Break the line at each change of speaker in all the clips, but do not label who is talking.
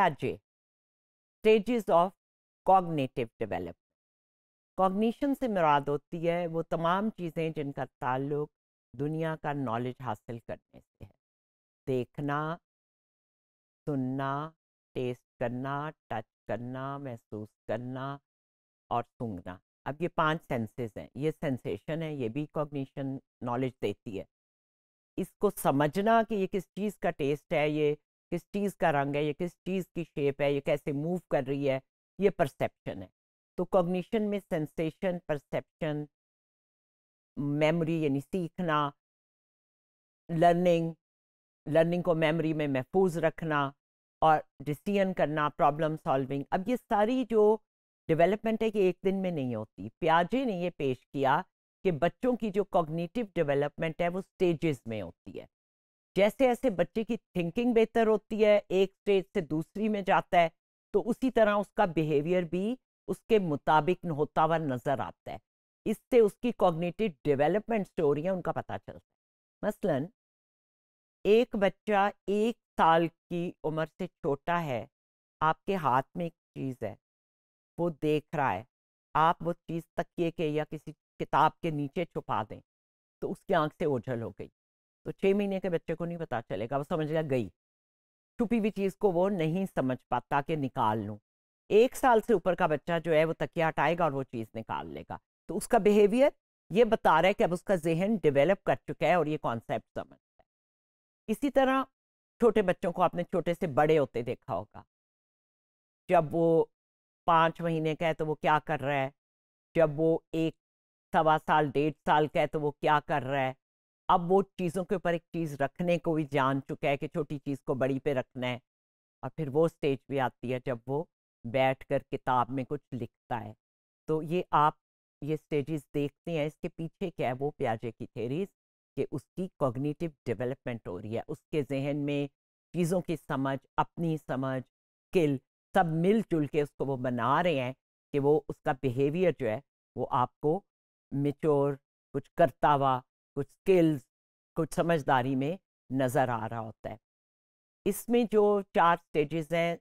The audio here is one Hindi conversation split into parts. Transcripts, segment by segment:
पियाजे stages of cognitive development cognition से मुराद होती है वो तमाम चीज़ें जिनका ताल्लुक दुनिया का नॉलेज हासिल करने से है देखना सुनना टेस्ट करना टच करना महसूस करना और सूंघना अब ये पांच सेंसेस हैं ये सेंसेशन है ये भी कॉग्निशन नॉलेज देती है इसको समझना कि ये किस चीज़ का टेस्ट है ये किस चीज़ का रंग है ये किस चीज़ की शेप है ये कैसे मूव कर रही है ये परसेप्शन है तो कॉग्निशन में सेंसेशन परसेप्शन मेमोरी यानी सीखना लर्निंग लर्निंग को मेमोरी में महफूज रखना और डिसीजन करना प्रॉब्लम सॉल्विंग अब ये सारी जो डेवलपमेंट है कि एक दिन में नहीं होती प्याजे ने ये पेश किया कि बच्चों की जो कॉग्निटिव डेवलपमेंट है वो स्टेजेस में होती है जैसे जैसे बच्चे की थिंकिंग बेहतर होती है एक स्टेज से दूसरी में जाता है तो उसी तरह उसका बिहेवियर भी उसके मुताबिक होता हुआ नज़र आता है इससे उसकी कॉग्निटिव डेवलपमेंट स्टोरी है उनका पता चलता है मसलन एक बच्चा एक साल की उम्र से छोटा है आपके हाथ में एक चीज़ है वो देख रहा है आप वो चीज़ तकिए के या किसी किताब के नीचे छुपा दें तो उसकी आंख से ओझल हो गई तो छः महीने के बच्चे को नहीं पता चलेगा वो समझ गया गई छुपी हुई चीज़ को वो नहीं समझ पाता कि निकाल लूँ एक साल से ऊपर का बच्चा जो है वो तकिया हटाएगा और वो चीज़ निकाल लेगा तो उसका बिहेवियर ये बता रहा है कि अब उसका जहन डेवलप कर चुका है और ये कॉन्सेप्ट समझता है इसी तरह छोटे बच्चों को आपने छोटे से बड़े होते देखा होगा जब वो पाँच महीने का है तो वो क्या कर रहा है जब वो एक सवा साल डेढ़ साल का है तो वो क्या कर रहा है अब वो चीज़ों के ऊपर एक चीज़ रखने को भी जान चुका है कि छोटी चीज़ को बड़ी पे रखना है और फिर वो स्टेज भी आती है जब वो बैठ कर किताब में कुछ लिखता है तो ये आप ये स्टेजेस देखते हैं इसके पीछे क्या है वो प्याजे की थेरीज कि उसकी कॉग्निटिव डेवलपमेंट हो रही है उसके जहन में चीज़ों की समझ अपनी समझ स्किल सब मिलजुल के उसको वो बना रहे हैं कि वो उसका बिहेवियर जो है वो आपको मिच्योर कुछ करता हुआ कुछ स्किल्स कुछ समझदारी में नज़र आ रहा होता है इसमें जो चार स्टेजेस हैं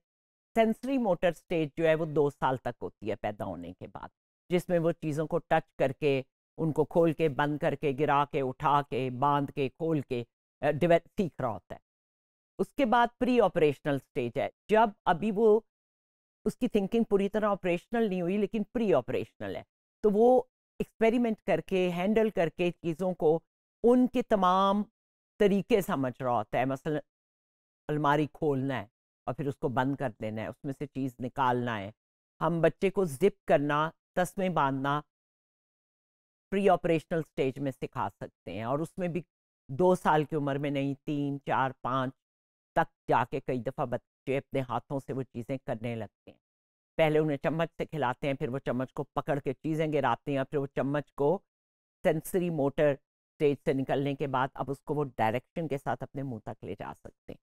सेंसरी मोटर स्टेज जो है वो दो साल तक होती है पैदा होने के बाद जिसमें वो चीज़ों को टच करके उनको खोल के बंद करके गिरा के उठा के बांध के खोल के डिवेल सीख रहा होता है उसके बाद प्री ऑपरेशनल स्टेज है जब अभी वो उसकी थिंकिंग पूरी तरह ऑपरेशनल नहीं हुई लेकिन प्री ऑपरेशनल है तो वो एक्सपेरिमेंट करके हैंडल करके चीज़ों को उनके तमाम तरीके समझ रहा होता है मसल अलमारी खोलना है और फिर उसको बंद कर देना है उसमें से चीज़ निकालना है हम बच्चे को जिप करना तस्मे बांधना प्री ऑपरेशनल स्टेज में सिखा सकते हैं और उसमें भी दो साल की उम्र में नहीं तीन चार पाँच तक जाके कई दफ़ा बच्चे अपने हाथों से वो चीज़ें करने लगते हैं पहले उन्हें चम्मच से खिलाते हैं फिर वो चम्मच को पकड़ के चीज़ें गिराते हैं फिर वो चम्मच को सेंसरी मोटर स्टेज से निकलने के बाद अब उसको वो डायरेक्शन के साथ अपने मुंह तक ले जा सकते हैं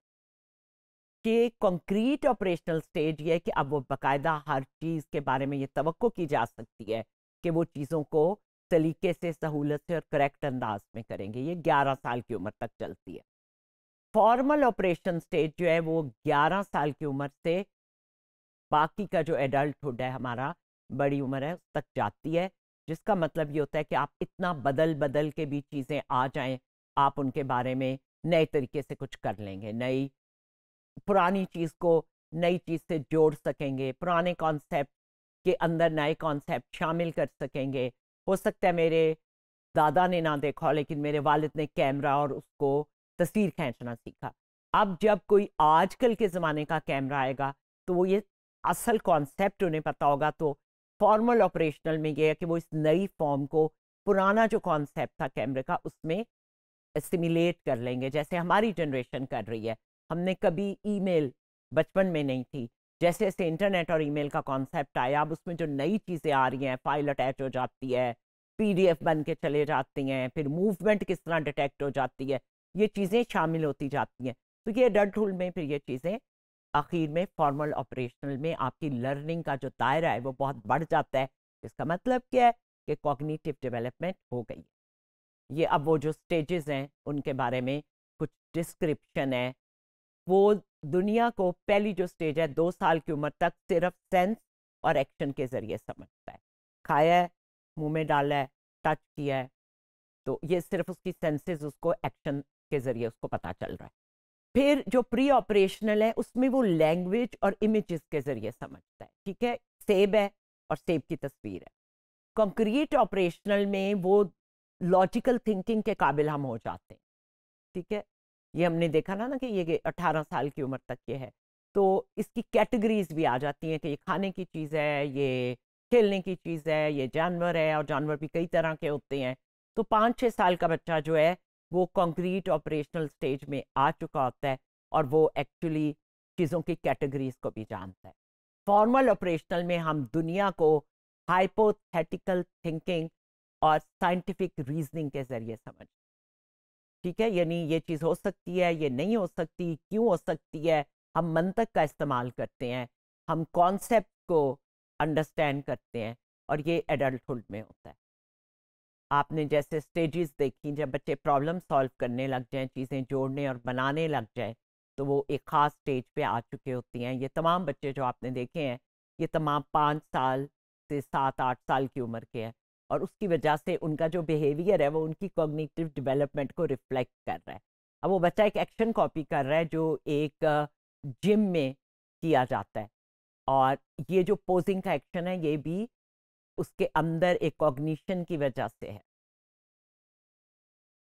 कि कंक्रीट ऑपरेशनल स्टेज ये है कि अब वो बकायदा हर चीज़ के बारे में ये तो की जा सकती है कि वो चीज़ों को सलीके से सहूलत से और करेक्ट अंदाज में करेंगे ये 11 साल की उम्र तक चलती है फॉर्मल ऑपरेशन स्टेज जो है वो 11 साल की उम्र से बाकी का जो एडल्टहुड है हमारा बड़ी उम्र है उस तक जाती है जिसका मतलब ये होता है कि आप इतना बदल बदल के भी चीज़ें आ जाएं आप उनके बारे में नए तरीके से कुछ कर लेंगे नई पुरानी चीज़ को नई चीज़ से जोड़ सकेंगे पुराने कॉन्सेप्ट के अंदर नए कॉन्सेप्ट शामिल कर सकेंगे हो सकता है मेरे दादा ने ना देखा लेकिन मेरे वालिद ने कैमरा और उसको तस्वीर खींचना सीखा अब जब कोई आजकल के ज़माने का कैमरा आएगा तो वो ये असल कॉन्सेप्ट उन्हें पता होगा तो फॉर्मल ऑपरेशनल में यह है कि वो इस नई फॉर्म को पुराना जो कॉन्सेप्ट था कैमरे का उसमें सिमुलेट कर लेंगे जैसे हमारी जनरेशन कर रही है हमने कभी ईमेल बचपन में नहीं थी जैसे जैसे इंटरनेट और ईमेल का कॉन्सेप्ट आया अब उसमें जो नई चीज़ें आ रही हैं फाइल अटैच हो जाती है पीडीएफ बन के चले जाती हैं फिर मूवमेंट किस तरह डिटेक्ट हो जाती है ये चीज़ें शामिल होती जाती हैं तो ये अडल्टहुड में फिर ये चीज़ें आखिर में फॉर्मल ऑपरेशनल में आपकी लर्निंग का जो दायरा है वो बहुत बढ़ जाता है इसका मतलब क्या है कि कॉग्निटिव डेवलपमेंट हो गई ये अब वो जो स्टेजेस हैं उनके बारे में कुछ डिस्क्रिप्शन है वो दुनिया को पहली जो स्टेज है दो साल की उम्र तक सिर्फ सेंस और एक्शन के ज़रिए समझता है खाया है मुँह में डाला है टच किया है तो ये सिर्फ उसकी सेंसेस उसको एक्शन के ज़रिए उसको पता चल रहा है फिर जो प्री ऑपरेशनल है उसमें वो लैंग्वेज और इमेजेस के ज़रिए समझता है ठीक है सेब है और सेब की तस्वीर है कंक्रीट ऑपरेशनल में वो लॉजिकल थिंकिंग के काबिल हम हो जाते हैं ठीक है ये हमने देखा ना ना कि ये 18 साल की उम्र तक ये है तो इसकी कैटेगरीज भी आ जाती हैं कि ये खाने की चीज़ है ये खेलने की चीज़ है ये जानवर है और जानवर भी कई तरह के होते हैं तो पाँच छः साल का बच्चा जो है वो कंक्रीट ऑपरेशनल स्टेज में आ चुका होता है और वो एक्चुअली चीज़ों की कैटेगरीज को भी जानता है फॉर्मल ऑपरेशनल में हम दुनिया को हाइपोथेटिकल थिंकिंग और साइंटिफिक रीजनिंग के ज़रिए समझ ठीक है यानी ये चीज़ हो सकती है ये नहीं हो सकती क्यों हो सकती है हम मंतक का इस्तेमाल करते हैं हम कॉन्सेप्ट को अंडरस्टैंड करते हैं और ये एडल्टहुड में होता है आपने जैसे स्टेजेस देखी जब बच्चे प्रॉब्लम सॉल्व करने लग जाएं चीज़ें जोड़ने और बनाने लग जाएं तो वो एक ख़ास स्टेज पे आ चुके होती हैं ये तमाम बच्चे जो आपने देखे हैं ये तमाम पाँच साल से सात आठ साल की उम्र के हैं और उसकी वजह से उनका जो बिहेवियर है वो उनकी कॉग्निटिव डेवलपमेंट को रिफ्लेक्ट कर रहा है अब वो बच्चा एक एक्शन कॉपी कर रहा है जो एक जिम में किया जाता है और ये जो पोजिंग का एक्शन है ये भी उसके अंदर एक कॉग्निशन की वजह से है